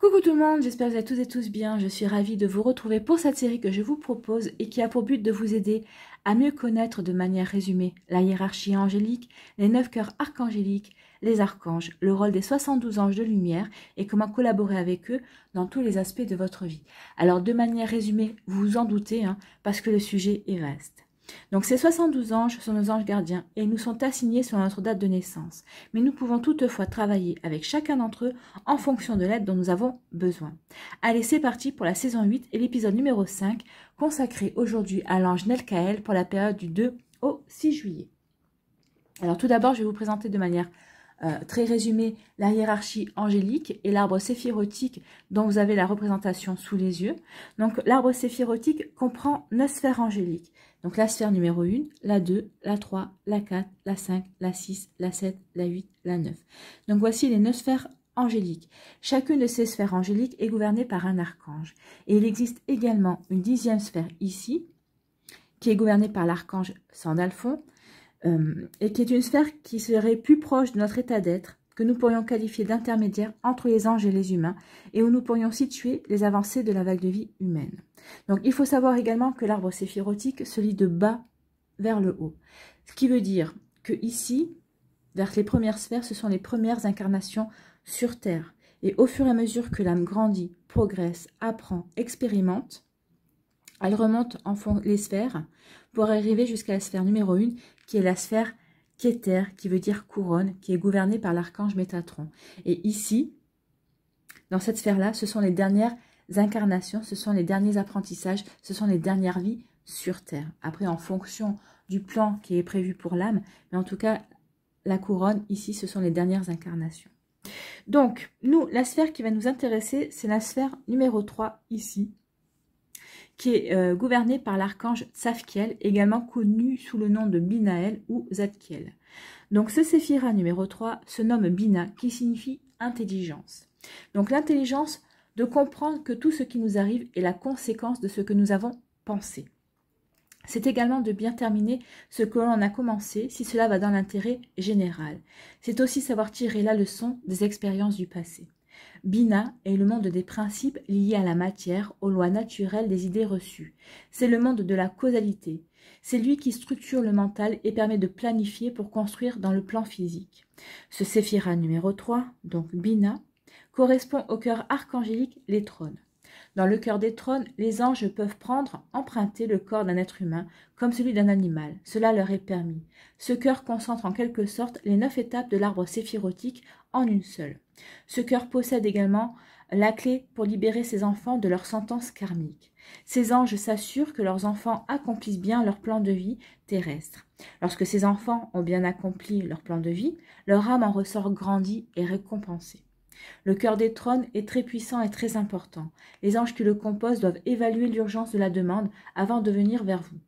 Coucou tout le monde, j'espère que vous êtes tous et tous bien. Je suis ravie de vous retrouver pour cette série que je vous propose et qui a pour but de vous aider à mieux connaître de manière résumée la hiérarchie angélique, les neuf cœurs archangéliques, les archanges, le rôle des 72 anges de lumière et comment collaborer avec eux dans tous les aspects de votre vie. Alors de manière résumée, vous vous en doutez, hein, parce que le sujet est vaste. Donc ces 72 anges sont nos anges gardiens et nous sont assignés sur notre date de naissance. Mais nous pouvons toutefois travailler avec chacun d'entre eux en fonction de l'aide dont nous avons besoin. Allez, c'est parti pour la saison 8 et l'épisode numéro 5 consacré aujourd'hui à l'ange Nelkael pour la période du 2 au 6 juillet. Alors tout d'abord, je vais vous présenter de manière euh, très résumé, la hiérarchie angélique et l'arbre séphirotique dont vous avez la représentation sous les yeux. Donc l'arbre séphirotique comprend neuf sphères angéliques. Donc la sphère numéro 1, la 2, la 3, la 4, la 5, la 6, la 7, la 8, la 9. Donc voici les neuf sphères angéliques. Chacune de ces sphères angéliques est gouvernée par un archange. Et il existe également une dixième sphère ici, qui est gouvernée par l'archange Sandalphon, euh, et qui est une sphère qui serait plus proche de notre état d'être, que nous pourrions qualifier d'intermédiaire entre les anges et les humains, et où nous pourrions situer les avancées de la vague de vie humaine. Donc il faut savoir également que l'arbre séphirotique se lit de bas vers le haut, ce qui veut dire que ici, vers les premières sphères, ce sont les premières incarnations sur Terre. Et au fur et à mesure que l'âme grandit, progresse, apprend, expérimente, elle remonte en fond les sphères pour arriver jusqu'à la sphère numéro 1, qui est la sphère Keter, qui veut dire couronne, qui est gouvernée par l'archange Métatron. Et ici, dans cette sphère-là, ce sont les dernières incarnations, ce sont les derniers apprentissages, ce sont les dernières vies sur Terre. Après, en fonction du plan qui est prévu pour l'âme, mais en tout cas, la couronne, ici, ce sont les dernières incarnations. Donc, nous, la sphère qui va nous intéresser, c'est la sphère numéro 3, ici, qui est euh, gouverné par l'archange Tzafkiel, également connu sous le nom de Binael ou Zadkiel. Donc ce séphira numéro 3 se nomme Bina, qui signifie intelligence. Donc l'intelligence de comprendre que tout ce qui nous arrive est la conséquence de ce que nous avons pensé. C'est également de bien terminer ce que l'on a commencé si cela va dans l'intérêt général. C'est aussi savoir tirer la leçon des expériences du passé. Bina est le monde des principes liés à la matière, aux lois naturelles des idées reçues. C'est le monde de la causalité. C'est lui qui structure le mental et permet de planifier pour construire dans le plan physique. Ce séphira numéro 3, donc Bina, correspond au cœur archangélique, les trônes. Dans le cœur des trônes, les anges peuvent prendre, emprunter le corps d'un être humain, comme celui d'un animal. Cela leur est permis. Ce cœur concentre en quelque sorte les neuf étapes de l'arbre séphirotique en une seule. Ce cœur possède également la clé pour libérer ses enfants de leur sentence karmique. Ces anges s'assurent que leurs enfants accomplissent bien leur plan de vie terrestre. Lorsque ces enfants ont bien accompli leur plan de vie, leur âme en ressort grandie et récompensée. Le cœur des trônes est très puissant et très important. Les anges qui le composent doivent évaluer l'urgence de la demande avant de venir vers vous.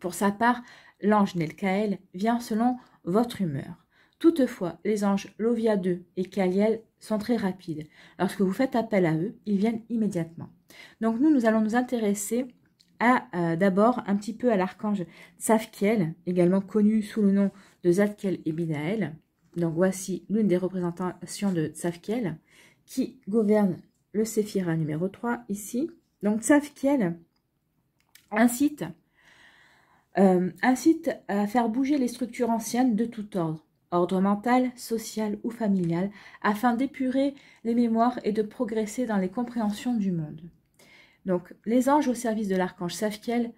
Pour sa part, l'ange Nelkaël vient selon votre humeur. Toutefois, les anges Lovia 2 et Kaliel sont très rapides. Lorsque vous faites appel à eux, ils viennent immédiatement. Donc nous, nous allons nous intéresser à euh, d'abord un petit peu à l'archange Safkiel, également connu sous le nom de Zadkiel et Binael. Donc voici l'une des représentations de Safkiel qui gouverne le Séphira numéro 3 ici. Donc Safkiel incite, euh, incite à faire bouger les structures anciennes de tout ordre, ordre mental, social ou familial, afin d'épurer les mémoires et de progresser dans les compréhensions du monde. Donc les anges au service de l'archange Safkiel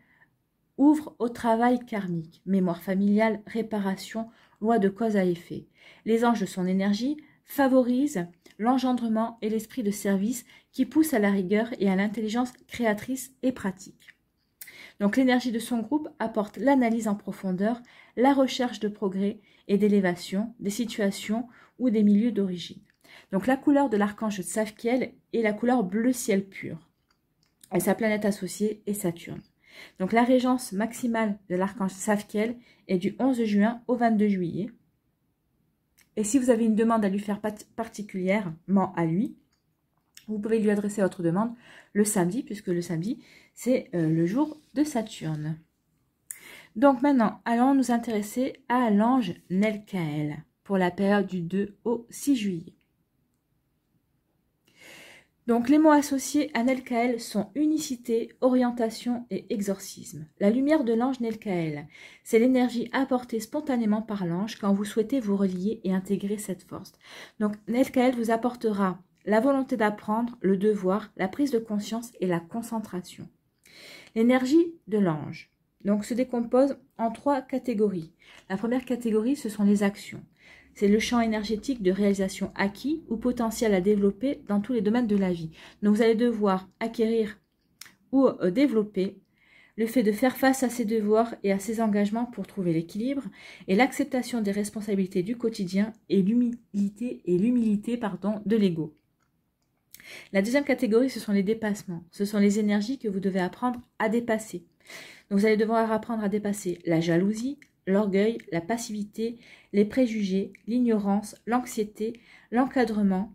ouvre au travail karmique, mémoire familiale, réparation, loi de cause à effet. Les anges de son énergie favorisent l'engendrement et l'esprit de service qui pousse à la rigueur et à l'intelligence créatrice et pratique. Donc l'énergie de son groupe apporte l'analyse en profondeur, la recherche de progrès et d'élévation des situations ou des milieux d'origine. Donc la couleur de l'archange de Safkiel est la couleur bleu ciel pur. Et sa planète associée est Saturne. Donc la régence maximale de l'archange Safkiel est du 11 juin au 22 juillet. Et si vous avez une demande à lui faire particulièrement à lui, vous pouvez lui adresser votre demande le samedi, puisque le samedi, c'est euh, le jour de Saturne. Donc maintenant, allons nous intéresser à l'ange Nelkael pour la période du 2 au 6 juillet. Donc les mots associés à Nelkaël sont unicité, orientation et exorcisme. La lumière de l'ange Nelkaël, c'est l'énergie apportée spontanément par l'ange quand vous souhaitez vous relier et intégrer cette force. Donc Nelkaël vous apportera la volonté d'apprendre, le devoir, la prise de conscience et la concentration. L'énergie de l'ange donc, se décompose en trois catégories. La première catégorie, ce sont les actions. C'est le champ énergétique de réalisation acquis ou potentiel à développer dans tous les domaines de la vie. Donc vous allez devoir acquérir ou euh, développer le fait de faire face à ses devoirs et à ses engagements pour trouver l'équilibre et l'acceptation des responsabilités du quotidien et l'humilité et l'humilité pardon de l'ego. La deuxième catégorie, ce sont les dépassements. Ce sont les énergies que vous devez apprendre à dépasser. Donc vous allez devoir apprendre à dépasser la jalousie, l'orgueil, la passivité, les préjugés, l'ignorance, l'anxiété, l'encadrement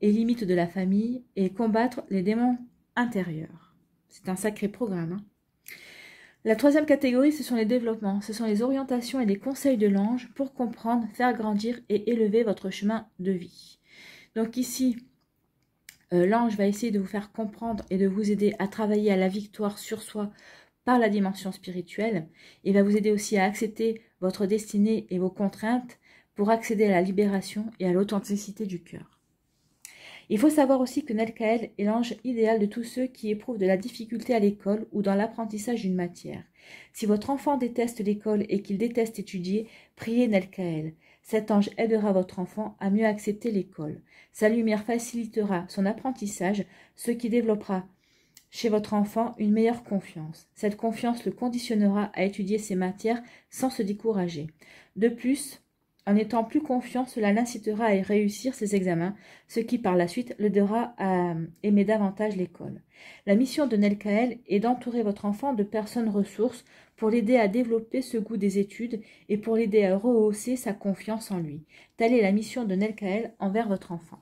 et limites de la famille et combattre les démons intérieurs. C'est un sacré programme. Hein. la troisième catégorie, ce sont les développements, ce sont les orientations et les conseils de l'ange pour comprendre, faire grandir et élever votre chemin de vie. Donc ici, euh, l'ange va essayer de vous faire comprendre et de vous aider à travailler à la victoire sur soi, par la dimension spirituelle et va vous aider aussi à accepter votre destinée et vos contraintes pour accéder à la libération et à l'authenticité du cœur. Il faut savoir aussi que Nelkael est l'ange idéal de tous ceux qui éprouvent de la difficulté à l'école ou dans l'apprentissage d'une matière. Si votre enfant déteste l'école et qu'il déteste étudier, priez Nelkael. Cet ange aidera votre enfant à mieux accepter l'école. Sa lumière facilitera son apprentissage, ce qui développera chez votre enfant une meilleure confiance. Cette confiance le conditionnera à étudier ses matières sans se décourager. De plus, en étant plus confiant, cela l'incitera à réussir ses examens, ce qui par la suite l'aidera à aimer davantage l'école. La mission de Nelkael est d'entourer votre enfant de personnes ressources pour l'aider à développer ce goût des études et pour l'aider à rehausser sa confiance en lui. Telle est la mission de Nelkael envers votre enfant.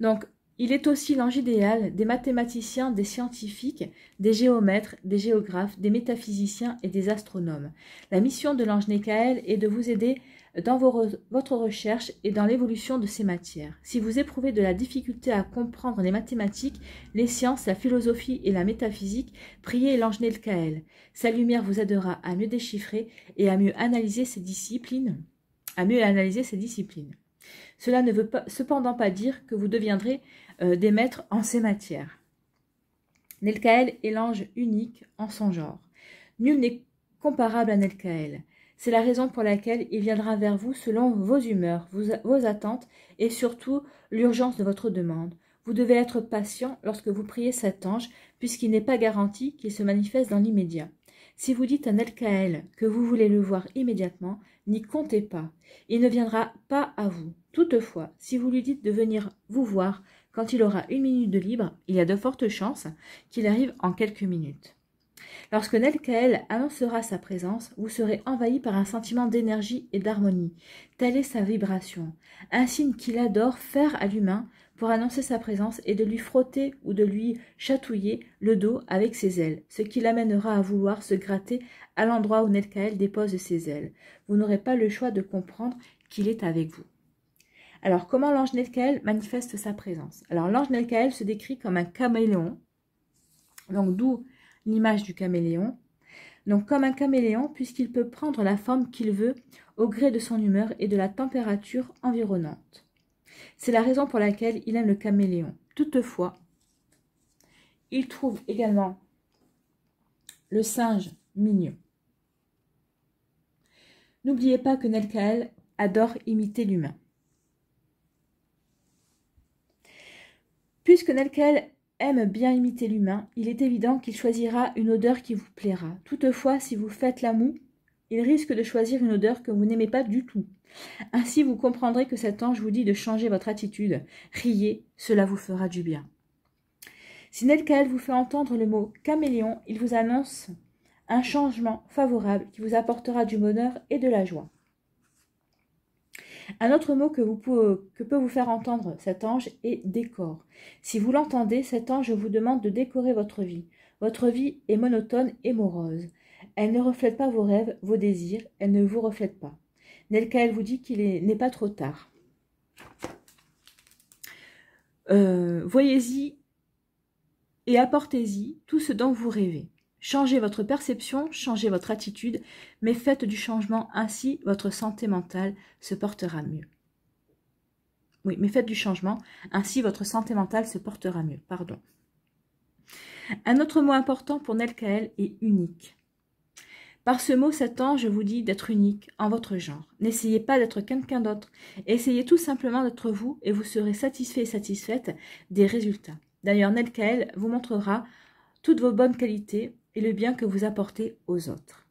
Donc, il est aussi l'ange idéal des mathématiciens, des scientifiques, des géomètres, des géographes, des métaphysiciens et des astronomes. La mission de l'ange Nekael est de vous aider dans votre recherche et dans l'évolution de ces matières. Si vous éprouvez de la difficulté à comprendre les mathématiques, les sciences, la philosophie et la métaphysique, priez l'ange Kael. Sa lumière vous aidera à mieux déchiffrer et à mieux analyser ces disciplines. À mieux analyser disciplines. Cela ne veut pas, cependant pas dire que vous deviendrez euh, des maîtres en ces matières. Nelkaël est l'ange unique en son genre. Nul n'est comparable à Nelkaël. C'est la raison pour laquelle il viendra vers vous selon vos humeurs, vos, attentes et surtout l'urgence de votre demande. Vous devez être patient lorsque vous priez cet ange, puisqu'il n'est pas garanti qu'il se manifeste dans l'immédiat. Si vous dites à Nelkaël que vous voulez le voir immédiatement, n'y comptez pas. Il ne viendra pas à vous. Toutefois, si vous lui dites de venir vous voir quand il aura une minute de libre, il y a de fortes chances qu'il arrive en quelques minutes. Lorsque Nelkael annoncera sa présence, vous serez envahi par un sentiment d'énergie et d'harmonie. Telle est sa vibration, un signe qu'il adore faire à l'humain pour annoncer sa présence et de lui frotter ou de lui chatouiller le dos avec ses ailes, ce qui l'amènera à vouloir se gratter à l'endroit où Nelkaël dépose ses ailes. Vous n'aurez pas le choix de comprendre qu'il est avec vous. Alors, comment l'ange Nelkael manifeste sa présence Alors, l'ange Nelkael se décrit comme un caméléon, donc d'où l'image du caméléon. Donc, comme un caméléon, puisqu'il peut prendre la forme qu'il veut au gré de son humeur et de la température environnante. C'est la raison pour laquelle il aime le caméléon. Toutefois, il trouve également le singe mignon. N'oubliez pas que Nelkael adore imiter l'humain. Puisque Nelkel aime bien imiter l'humain, il est évident qu'il choisira une odeur qui vous plaira. Toutefois, si vous faites l'amour, il risque de choisir une odeur que vous n'aimez pas du tout. Ainsi, vous comprendrez que cet ange vous dit de changer votre attitude. Riez, cela vous fera du bien. Si Nelkael vous fait entendre le mot caméléon, il vous annonce un changement favorable qui vous apportera du bonheur et de la joie. Un autre mot que, peut vous faire entendre cet ange est décor. Si vous l'entendez, cet ange vous demande de décorer votre vie. Votre vie est monotone et morose. Elle ne reflète pas vos rêves, vos désirs, elle ne vous reflète pas. elle vous dit qu'il n'est pas trop tard. Euh, voyez-y et apportez-y tout ce dont vous rêvez. Changez votre perception, changez votre attitude, mais faites du changement ainsi, votre santé mentale se portera mieux. Oui, mais faites du changement, ainsi votre santé mentale se portera mieux, pardon. Un autre mot important pour Nelkael est unique. Par ce mot, Satan, je vous dis d'être unique en votre genre. N'essayez pas d'être quelqu'un d'autre. Essayez tout simplement d'être vous et vous serez satisfait et satisfaite des résultats. D'ailleurs, Nelkael vous montrera toutes vos bonnes qualités et le bien que vous apportez aux autres.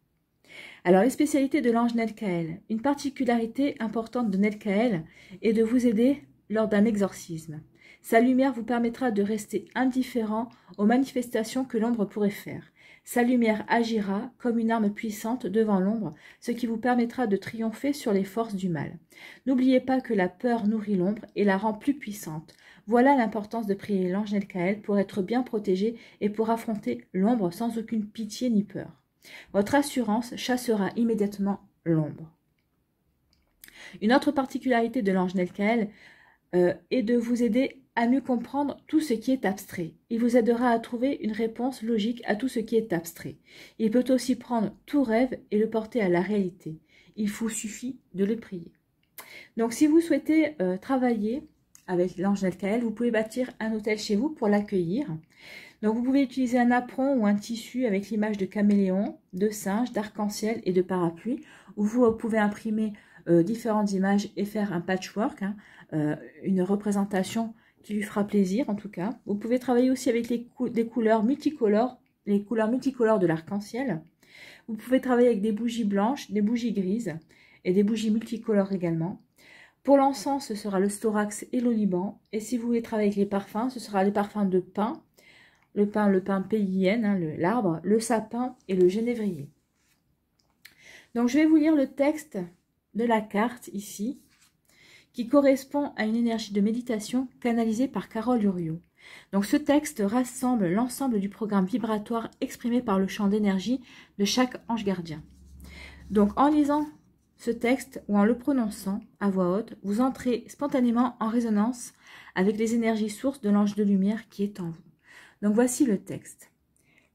Alors les spécialités de l'ange Nelkael. Une particularité importante de Nelkael est de vous aider lors d'un exorcisme. Sa lumière vous permettra de rester indifférent aux manifestations que l'ombre pourrait faire. Sa lumière agira comme une arme puissante devant l'ombre, ce qui vous permettra de triompher sur les forces du mal. N'oubliez pas que la peur nourrit l'ombre et la rend plus puissante. Voilà l'importance de prier l'ange Nelkael pour être bien protégé et pour affronter l'ombre sans aucune pitié ni peur. Votre assurance chassera immédiatement l'ombre. Une autre particularité de l'ange Nelkael euh, est de vous aider à mieux comprendre tout ce qui est abstrait. Il vous aidera à trouver une réponse logique à tout ce qui est abstrait. Il peut aussi prendre tout rêve et le porter à la réalité. Il vous suffit de le prier. Donc si vous souhaitez euh, travailler avec l'ange d'Alcaël, vous pouvez bâtir un hôtel chez vous pour l'accueillir. Donc vous pouvez utiliser un apron ou un tissu avec l'image de caméléon, de singe, d'arc-en-ciel et de parapluie. Ou vous pouvez imprimer euh, différentes images et faire un patchwork, hein, euh, une représentation qui lui fera plaisir en tout cas. Vous pouvez travailler aussi avec des couleurs multicolores, les couleurs multicolores de l'arc-en-ciel. Vous pouvez travailler avec des bougies blanches, des bougies grises et des bougies multicolores également. Pour l'encens, ce sera le storax et l'oliban. Et si vous voulez travailler avec les parfums, ce sera les parfums de pin. Le pin, le pin PIN, hein, l'arbre, le, le sapin et le genévrier. Donc je vais vous lire le texte de la carte ici, qui correspond à une énergie de méditation canalisée par Carole Uriot. Donc ce texte rassemble l'ensemble du programme vibratoire exprimé par le champ d'énergie de chaque ange gardien. Donc en lisant ce texte ou en le prononçant à voix haute, vous entrez spontanément en résonance avec les énergies sources de l'ange de lumière qui est en vous. Donc voici le texte.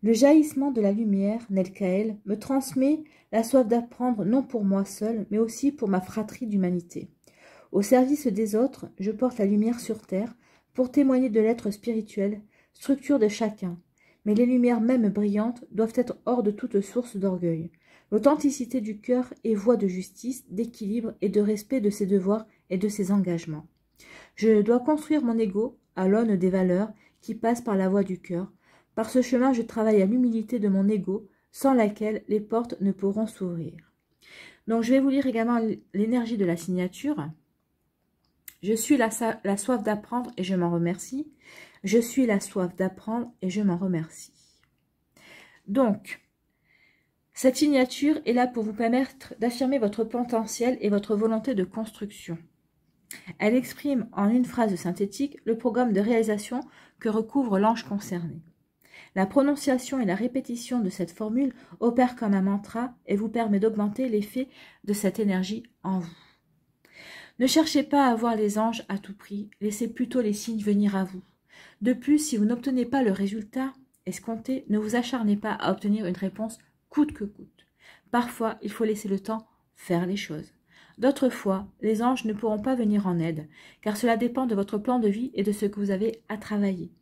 Le jaillissement de la lumière, Nelkaël, me transmet la soif d'apprendre non pour moi seul, mais aussi pour ma fratrie d'humanité. Au service des autres, je porte la lumière sur terre pour témoigner de l'être spirituel, structure de chacun. Mais les lumières mêmes brillantes doivent être hors de toute source d'orgueil l'authenticité du cœur est voie de justice, d'équilibre et de respect de ses devoirs et de ses engagements. Je dois construire mon ego à l'aune des valeurs qui passent par la voie du cœur. Par ce chemin, je travaille à l'humilité de mon ego, sans laquelle les portes ne pourront s'ouvrir. Donc, je vais vous lire également l'énergie de la signature. Je suis la soif d'apprendre et je m'en remercie. Je suis la soif d'apprendre et je m'en remercie. Donc, cette signature est là pour vous permettre d'affirmer votre potentiel et votre volonté de construction. Elle exprime en une phrase synthétique le programme de réalisation que recouvre l'ange concerné. La prononciation et la répétition de cette formule opèrent comme un mantra et vous permet d'augmenter l'effet de cette énergie en vous. Ne cherchez pas à voir les anges à tout prix, laissez plutôt les signes venir à vous. De plus, si vous n'obtenez pas le résultat escompté, ne vous acharnez pas à obtenir une réponse coûte que coûte. Parfois, il faut laisser le temps faire les choses. D'autres fois, les anges ne pourront pas venir en aide, car cela dépend de votre plan de vie et de ce que vous avez à travailler.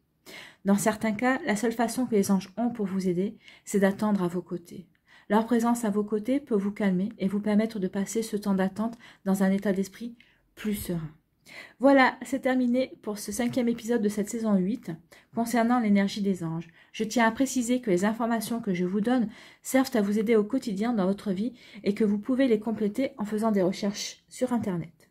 Dans certains cas, la seule façon que les anges ont pour vous aider, c'est d'attendre à vos côtés. Leur présence à vos côtés peut vous calmer et vous permettre de passer ce temps d'attente dans un état d'esprit plus serein. Voilà, c'est terminé pour ce cinquième épisode de cette saison 8 concernant l'énergie des anges. Je tiens à préciser que les informations que je vous donne servent à vous aider au quotidien dans votre vie et que vous pouvez les compléter en faisant des recherches sur Internet.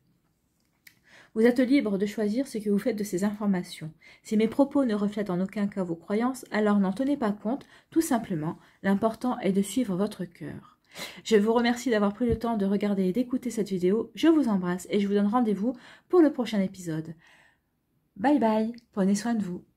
Vous êtes libre de choisir ce que vous faites de ces informations. Si mes propos ne reflètent en aucun cas vos croyances, alors n'en tenez pas compte, tout simplement, l'important est de suivre votre cœur. Je vous remercie d'avoir pris le temps de regarder et d'écouter cette vidéo. Je vous embrasse et je vous donne rendez-vous pour le prochain épisode. Bye bye, prenez soin de vous.